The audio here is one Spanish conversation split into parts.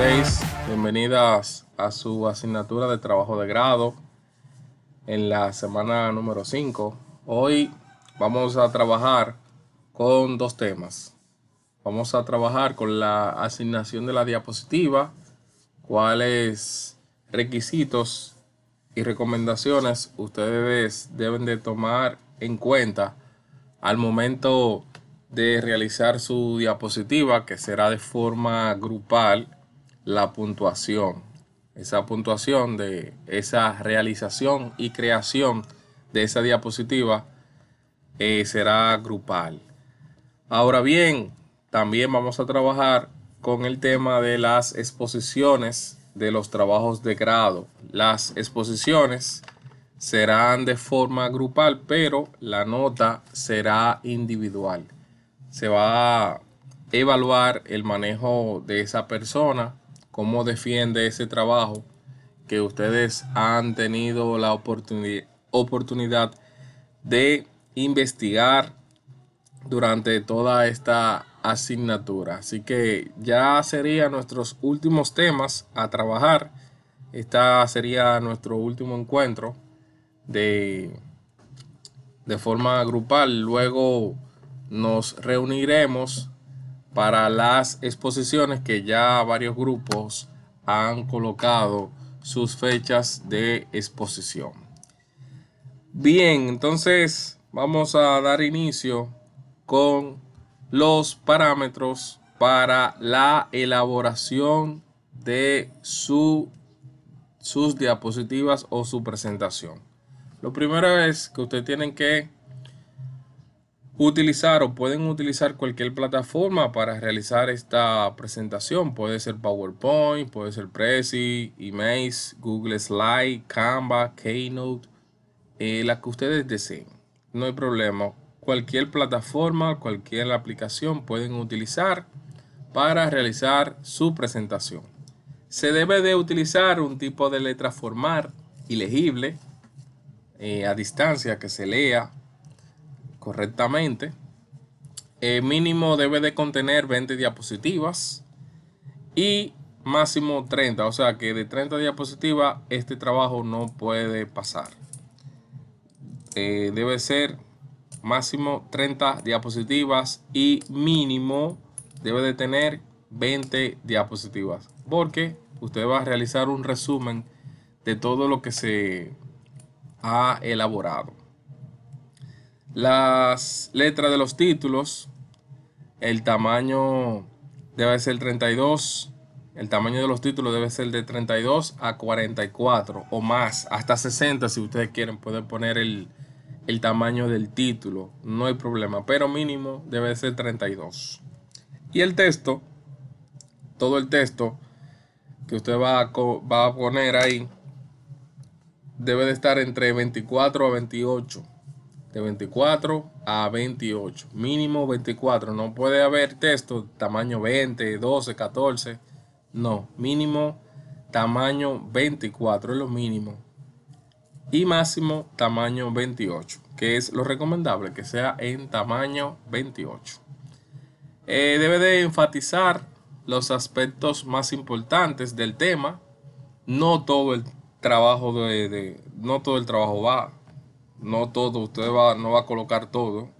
6. Bienvenidas a su asignatura de trabajo de grado en la semana número 5. Hoy vamos a trabajar con dos temas. Vamos a trabajar con la asignación de la diapositiva, cuáles requisitos y recomendaciones ustedes deben de tomar en cuenta al momento de realizar su diapositiva que será de forma grupal la puntuación. Esa puntuación de esa realización y creación de esa diapositiva eh, será grupal. Ahora bien, también vamos a trabajar con el tema de las exposiciones de los trabajos de grado. Las exposiciones serán de forma grupal, pero la nota será individual. Se va a evaluar el manejo de esa persona cómo defiende ese trabajo que ustedes han tenido la oportunidad de investigar durante toda esta asignatura. Así que ya serían nuestros últimos temas a trabajar. Esta sería nuestro último encuentro de, de forma grupal. Luego nos reuniremos para las exposiciones que ya varios grupos han colocado sus fechas de exposición. Bien, entonces vamos a dar inicio con los parámetros para la elaboración de su, sus diapositivas o su presentación. Lo primero es que ustedes tienen que utilizar o pueden utilizar cualquier plataforma para realizar esta presentación. Puede ser PowerPoint, puede ser Prezi, Emails, Google Slide, Canva, Keynote, eh, la que ustedes deseen. No hay problema. Cualquier plataforma, cualquier aplicación pueden utilizar para realizar su presentación. Se debe de utilizar un tipo de letra formal y legible eh, a distancia que se lea correctamente. mínimo debe de contener 20 diapositivas y máximo 30. O sea que de 30 diapositivas este trabajo no puede pasar. Eh, debe ser máximo 30 diapositivas y mínimo debe de tener 20 diapositivas. Porque usted va a realizar un resumen de todo lo que se ha elaborado. Las letras de los títulos, el tamaño debe ser 32, el tamaño de los títulos debe ser de 32 a 44 o más, hasta 60 si ustedes quieren pueden poner el, tamaño del título, no hay problema, pero mínimo debe ser 32. Y el texto, todo el texto que usted va a, va a poner ahí, debe de estar entre 24 a 28 24 a 28. Mínimo 24. No puede haber texto tamaño 20, 12, 14. No, mínimo tamaño 24 es lo mínimo. Y máximo tamaño 28, que es lo recomendable, que sea en tamaño 28. Eh, debe de enfatizar los aspectos más importantes del tema. No todo el trabajo de no todo el trabajo va no todo, usted no va a colocar todo.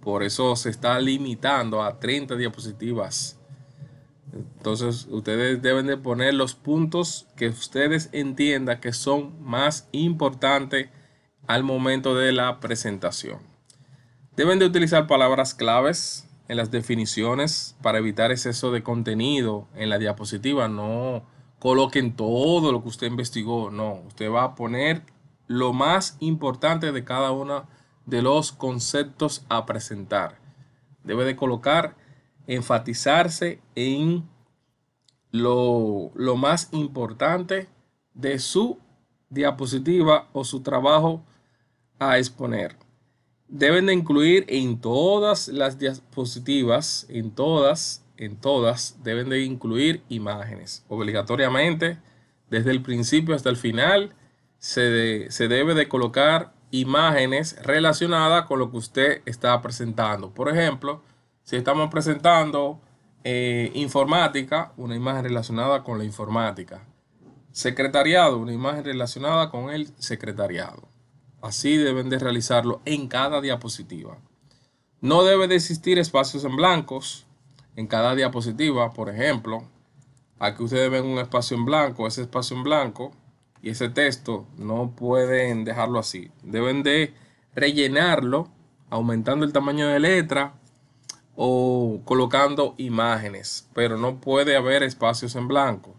Por eso se está limitando a 30 diapositivas. Entonces ustedes deben de poner los puntos que ustedes entiendan que son más importantes al momento de la presentación. Deben de utilizar palabras claves en las definiciones para evitar exceso de contenido en la diapositiva. No coloquen todo lo que usted investigó, no. Usted va a poner lo más importante de cada uno de los conceptos a presentar. Debe de colocar, enfatizarse en lo, lo más importante de su diapositiva o su trabajo a exponer. Deben de incluir en todas las diapositivas, en todas, en todas, deben de incluir imágenes obligatoriamente desde el principio hasta el final se, debe de colocar imágenes relacionadas con lo que usted está presentando. Por ejemplo, si estamos presentando eh, informática, una imagen relacionada con la informática. Secretariado, una imagen relacionada con el secretariado. Así deben de realizarlo en cada diapositiva. No debe de existir espacios en blancos en cada diapositiva. Por ejemplo, aquí ustedes ven un espacio en blanco, ese espacio en blanco y ese texto no pueden dejarlo así. Deben de rellenarlo aumentando el tamaño de letra o colocando imágenes, pero no puede haber espacios en blanco.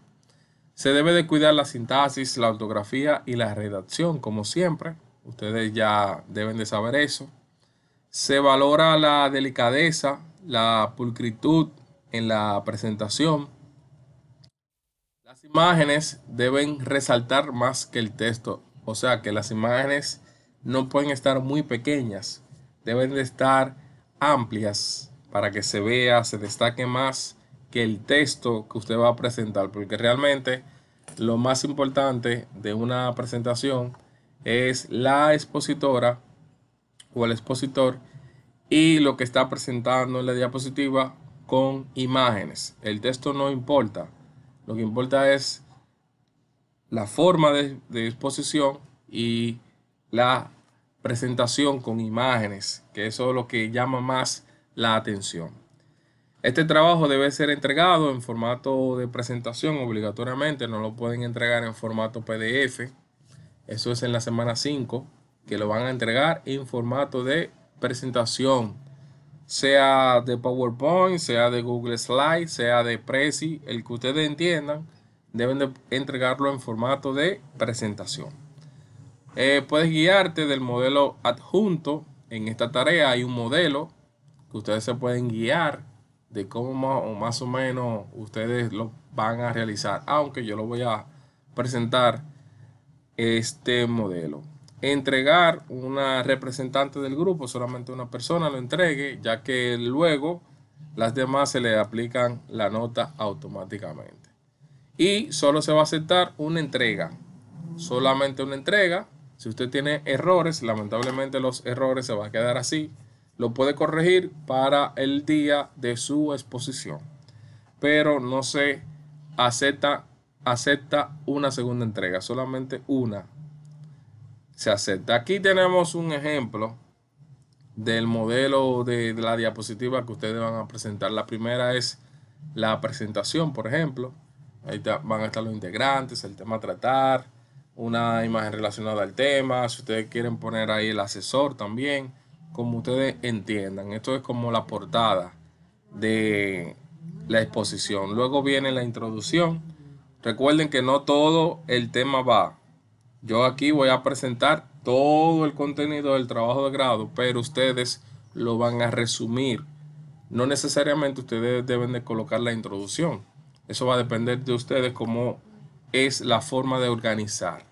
Se debe de cuidar la sintaxis, la ortografía y la redacción, como siempre. Ustedes ya deben de saber eso. Se valora la delicadeza, la pulcritud en la presentación imágenes deben resaltar más que el texto. O sea que las imágenes no pueden estar muy pequeñas, deben de estar amplias para que se vea, se destaque más que el texto que usted va a presentar, porque realmente lo más importante de una presentación es la expositora o el expositor y lo que está presentando en la diapositiva con imágenes. El texto no importa lo que importa es la forma de, exposición y la presentación con imágenes, que eso es lo que llama más la atención. Este trabajo debe ser entregado en formato de presentación obligatoriamente, no lo pueden entregar en formato PDF. Eso es en la semana 5, que lo van a entregar en formato de presentación sea de PowerPoint, sea de Google Slides, sea de Prezi, el que ustedes entiendan, deben de entregarlo en formato de presentación. Eh, puedes guiarte del modelo adjunto. En esta tarea hay un modelo que ustedes se pueden guiar de cómo o, más o menos ustedes lo van a realizar, aunque yo lo voy a presentar este modelo entregar una representante del grupo, solamente una persona lo entregue, ya que luego las demás se le aplican la nota automáticamente. Y solo se va a aceptar una entrega, solamente una entrega. Si usted tiene errores, lamentablemente los errores se va a quedar así. Lo puede corregir para el día de su exposición. Pero no se acepta, acepta una segunda entrega, solamente una se acepta. Aquí tenemos un ejemplo del modelo de, la diapositiva que ustedes van a presentar. La primera es la presentación, por ejemplo. Ahí van a estar los integrantes, el tema a tratar, una imagen relacionada al tema. Si ustedes quieren poner ahí el asesor también, como ustedes entiendan. Esto es como la portada de la exposición. Luego viene la introducción. Recuerden que no todo el tema va yo aquí voy a presentar todo el contenido del trabajo de grado, pero ustedes lo van a resumir. No necesariamente ustedes deben de colocar la introducción. Eso va a depender de ustedes cómo es la forma de organizar.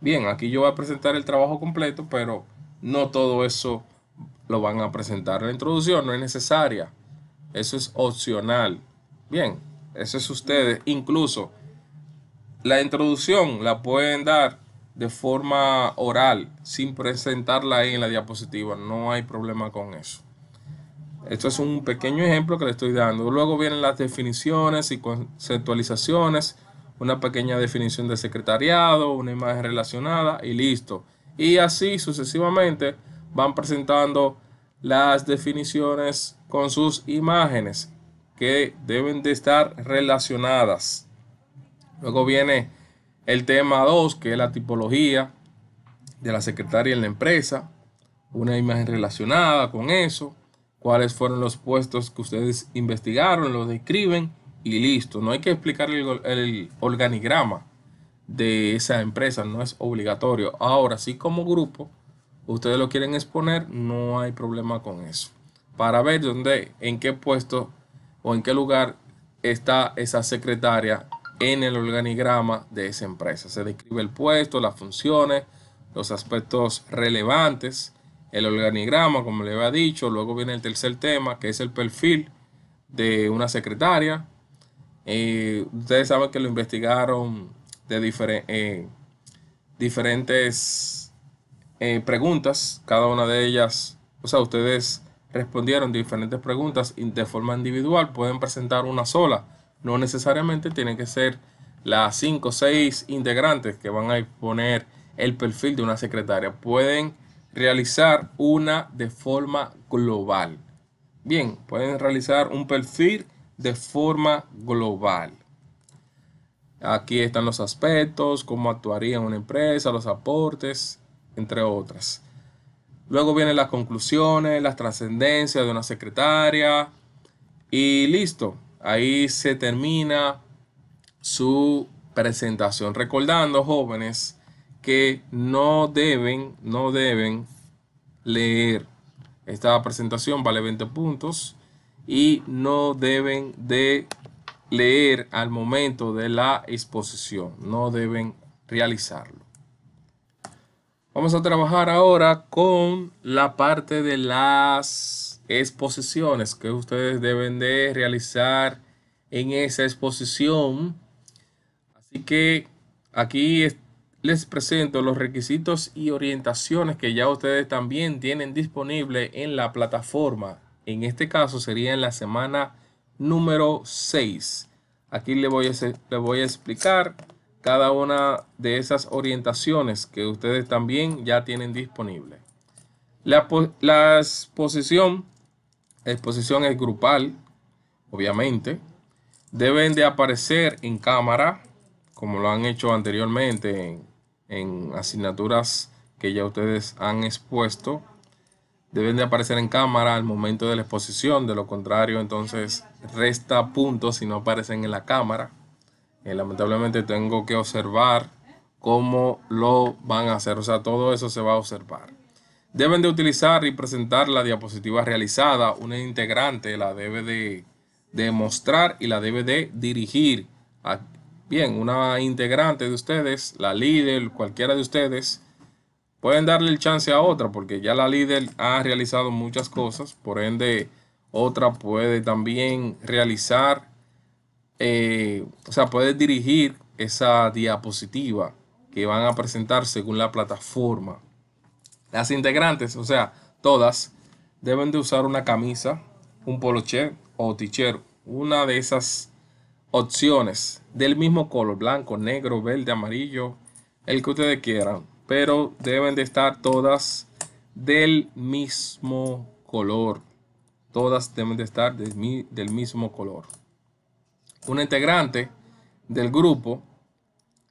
Bien, aquí yo voy a presentar el trabajo completo, pero no todo eso lo van a presentar. La introducción no es necesaria. Eso es opcional. Bien, eso es ustedes. Incluso la introducción la pueden dar de forma oral, sin presentarla ahí en la diapositiva. No hay problema con eso. Esto es un pequeño ejemplo que le estoy dando. Luego vienen las definiciones y conceptualizaciones, una pequeña definición de secretariado, una imagen relacionada y listo. Y así sucesivamente van presentando las definiciones con sus imágenes que deben de estar relacionadas. Luego viene el tema 2, que es la tipología de la secretaria en la empresa, una imagen relacionada con eso, cuáles fueron los puestos que ustedes investigaron, los describen y listo. No hay que explicar el, organigrama de esa empresa, no es obligatorio. Ahora, sí si como grupo, ustedes lo quieren exponer, no hay problema con eso. Para ver dónde, en qué puesto o en qué lugar está esa secretaria en el organigrama de esa empresa. Se describe el puesto, las funciones, los aspectos relevantes, el organigrama, como le había dicho. Luego viene el tercer tema, que es el perfil de una secretaria. Eh, ustedes saben que lo investigaron de eh, diferentes eh, preguntas, cada una de ellas, o sea, ustedes respondieron diferentes preguntas de forma individual, pueden presentar una sola no necesariamente tienen que ser las 5 o 6 integrantes que van a poner el perfil de una secretaria. Pueden realizar una de forma global. Bien, pueden realizar un perfil de forma global. Aquí están los aspectos, cómo actuaría una empresa, los aportes, entre otras. Luego vienen las conclusiones, las trascendencias de una secretaria y listo. Ahí se termina su presentación. Recordando, jóvenes, que no deben, no deben leer. Esta presentación vale 20 puntos y no deben de leer al momento de la exposición. No deben realizarlo. Vamos a trabajar ahora con la parte de las exposiciones que ustedes deben de realizar en esa exposición. Así que aquí les presento los requisitos y orientaciones que ya ustedes también tienen disponible en la plataforma. En este caso sería en la semana número 6. Aquí le voy a, le voy a explicar cada una de esas orientaciones que ustedes también ya tienen disponible. La, la exposición exposición es grupal, obviamente. Deben de aparecer en cámara, como lo han hecho anteriormente en, asignaturas que ya ustedes han expuesto. Deben de aparecer en cámara al momento de la exposición, de lo contrario entonces resta puntos si no aparecen en la cámara. Eh, lamentablemente tengo que observar cómo lo van a hacer, o sea, todo eso se va a observar. Deben de utilizar y presentar la diapositiva realizada. Una integrante la debe de, mostrar y la debe de dirigir. Ah, bien, una integrante de ustedes, la líder, cualquiera de ustedes, pueden darle el chance a otra porque ya la líder ha realizado muchas cosas. Por ende, otra puede también realizar, eh, o sea, puede dirigir esa diapositiva que van a presentar según la plataforma. Las integrantes, o sea, todas, deben de usar una camisa, un polocher o tichero, una de esas opciones del mismo color, blanco, negro, verde, amarillo, el que ustedes quieran, pero deben de estar todas del mismo color. Todas deben de estar del mismo color. Un integrante del grupo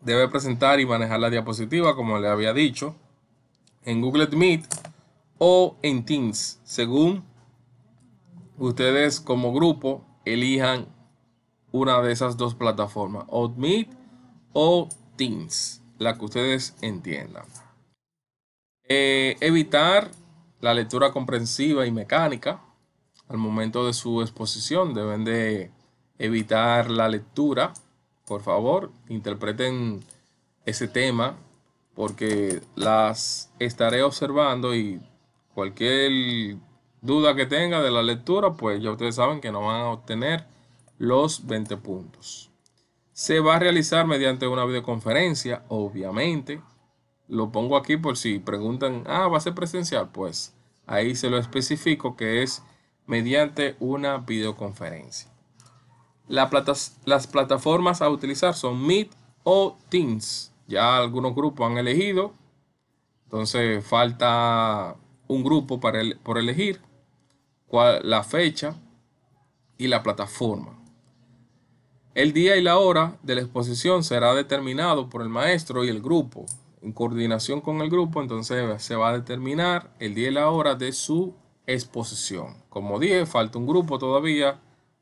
debe presentar y manejar la diapositiva, como le había dicho en Google Meet o en Teams, según ustedes como grupo elijan una de esas dos plataformas, o o Teams, la que ustedes entiendan. Eh, evitar la lectura comprensiva y mecánica al momento de su exposición. Deben de evitar la lectura, por favor, interpreten ese tema porque las estaré observando y cualquier duda que tenga de la lectura, pues ya ustedes saben que no van a obtener los 20 puntos. Se va a realizar mediante una videoconferencia, obviamente. Lo pongo aquí por si preguntan, ah, va a ser presencial. Pues ahí se lo especifico que es mediante una videoconferencia. las plataformas a utilizar son Meet o Teams. Ya algunos grupos han elegido, entonces falta un grupo para por elegir, la fecha y la plataforma. El día y la hora de la exposición será determinado por el maestro y el grupo. En coordinación con el grupo, entonces se va a determinar el día y la hora de su exposición. Como dije, falta un grupo todavía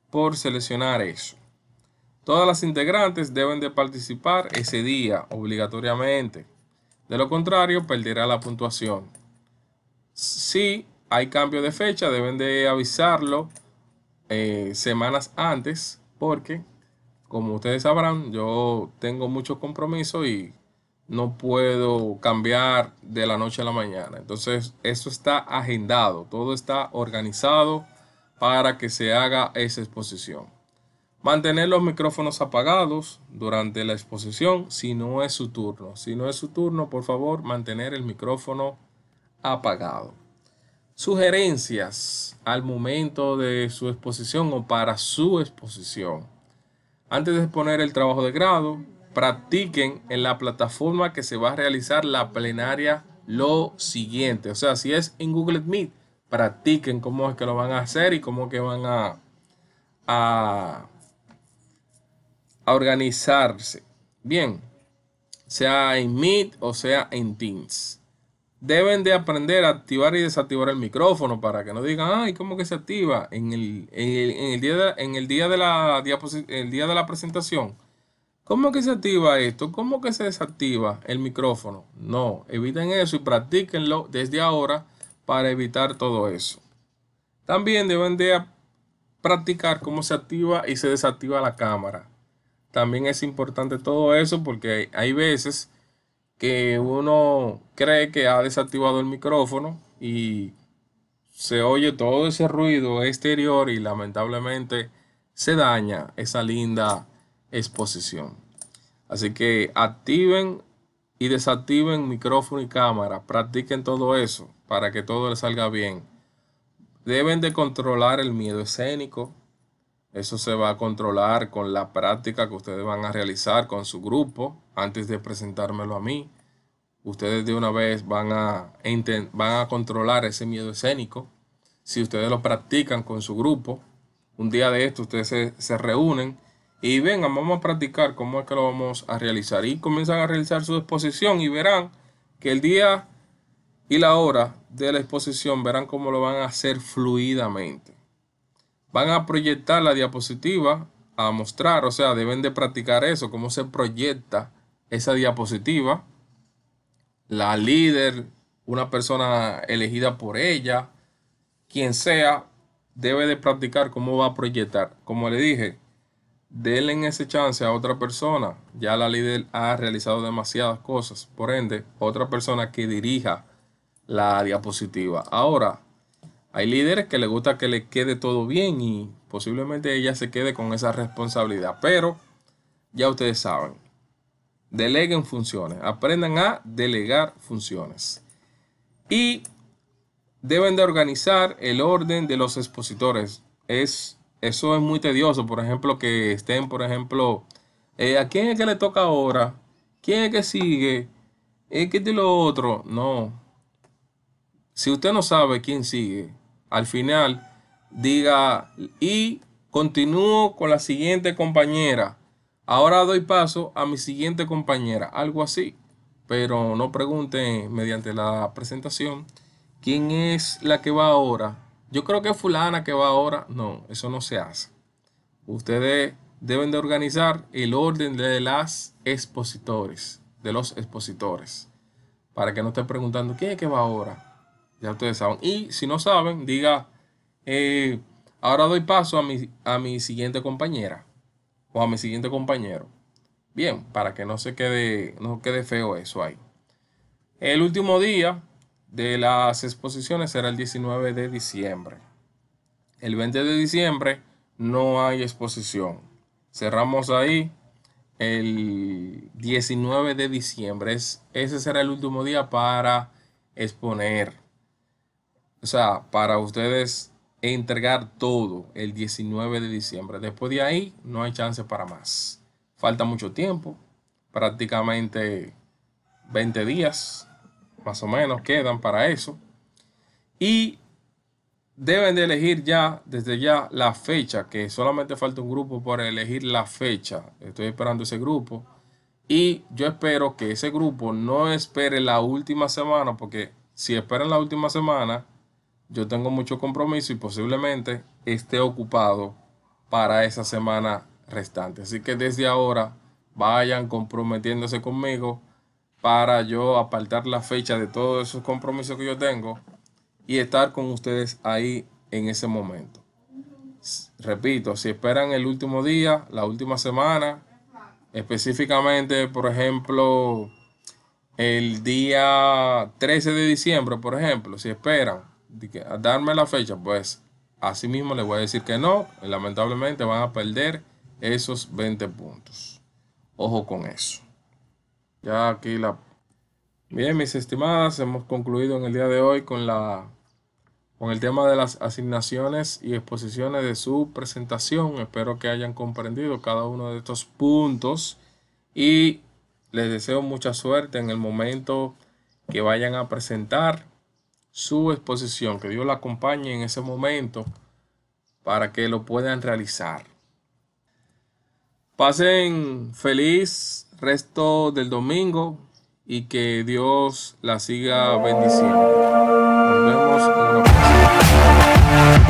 por seleccionar eso. Todas las integrantes deben de participar ese día obligatoriamente. De lo contrario, perderá la puntuación. Si hay cambio de fecha, deben de avisarlo eh, semanas antes porque, como ustedes sabrán, yo tengo mucho compromiso y no puedo cambiar de la noche a la mañana. Entonces, eso está agendado, todo está organizado para que se haga esa exposición. Mantener los micrófonos apagados durante la exposición si no es su turno. Si no es su turno, por favor, mantener el micrófono apagado. Sugerencias al momento de su exposición o para su exposición. Antes de exponer el trabajo de grado, practiquen en la plataforma que se va a realizar la plenaria lo siguiente. O sea, si es en Google Meet, practiquen cómo es que lo van a hacer y cómo es que van a, a a organizarse. Bien, sea en Meet o sea en Teams. Deben de aprender a activar y desactivar el micrófono para que no digan, ay, ¿cómo que se activa? En el, día, de, en el día, de la el día de la presentación. ¿Cómo que se activa esto? ¿Cómo que se desactiva el micrófono? No, eviten eso y practíquenlo desde ahora para evitar todo eso. También deben de practicar cómo se activa y se desactiva la cámara también es importante todo eso porque hay veces que uno cree que ha desactivado el micrófono y se oye todo ese ruido exterior y lamentablemente se daña esa linda exposición. Así que activen y desactiven micrófono y cámara, practiquen todo eso para que todo les salga bien. Deben de controlar el miedo escénico, eso se va a controlar con la práctica que ustedes van a realizar con su grupo antes de presentármelo a mí. Ustedes de una vez van a, van a controlar ese miedo escénico. Si ustedes lo practican con su grupo, un día de esto ustedes se, se reúnen y vengan, vamos a practicar cómo es que lo vamos a realizar. Y comienzan a realizar su exposición y verán que el día y la hora de la exposición verán cómo lo van a hacer fluidamente van a proyectar la diapositiva a mostrar, o sea, deben de practicar eso, cómo se proyecta esa diapositiva, la líder, una persona elegida por ella, quien sea, debe de practicar cómo va a proyectar. Como le dije, denle ese chance a otra persona, ya la líder ha realizado demasiadas cosas, por ende, otra persona que dirija la diapositiva. Ahora, hay líderes que le gusta que le quede todo bien y posiblemente ella se quede con esa responsabilidad. Pero ya ustedes saben, deleguen funciones, aprendan a delegar funciones. Y deben de organizar el orden de los expositores. Es, eso es muy tedioso, por ejemplo, que estén, por ejemplo, eh, ¿a quién es que le toca ahora? ¿Quién es que sigue? ¿Es que de lo otro? No. Si usted no sabe quién sigue, al final diga, y continúo con la siguiente compañera. Ahora doy paso a mi siguiente compañera, algo así. Pero no pregunten mediante la presentación quién es la que va ahora. Yo creo que es fulana que va ahora. No, eso no se hace. Ustedes deben de organizar el orden de las expositores, de los expositores, para que no estén preguntando quién es que va ahora. Ya ustedes saben. Y si no saben, diga, eh, ahora doy paso a mi, a mi siguiente compañera o a mi siguiente compañero. Bien, para que no se quede, no quede feo eso ahí. El último día de las exposiciones será el 19 de diciembre. El 20 de diciembre no hay exposición. Cerramos ahí el 19 de diciembre. ese será el último día para exponer o sea, para ustedes entregar todo el 19 de diciembre. Después de ahí no hay chance para más. Falta mucho tiempo, prácticamente 20 días más o menos quedan para eso. Y deben de elegir ya, desde ya, la fecha, que solamente falta un grupo para elegir la fecha. Estoy esperando ese grupo. Y yo espero que ese grupo no espere la última semana, porque si esperan la última semana, yo tengo mucho compromiso y posiblemente esté ocupado para esa semana restante. Así que desde ahora vayan comprometiéndose conmigo para yo apartar la fecha de todos esos compromisos que yo tengo y estar con ustedes ahí en ese momento. Repito, si esperan el último día, la última semana, específicamente, por ejemplo, el día 13 de diciembre, por ejemplo, si esperan, darme la fecha, pues así mismo le voy a decir que no. Lamentablemente van a perder esos 20 puntos. Ojo con eso. Ya aquí la... Bien, mis estimadas, hemos concluido en el día de hoy con la con el tema de las asignaciones y exposiciones de su presentación. Espero que hayan comprendido cada uno de estos puntos y les deseo mucha suerte en el momento que vayan a presentar su exposición, que Dios la acompañe en ese momento para que lo puedan realizar. Pasen feliz resto del domingo y que Dios la siga bendiciendo. Nos vemos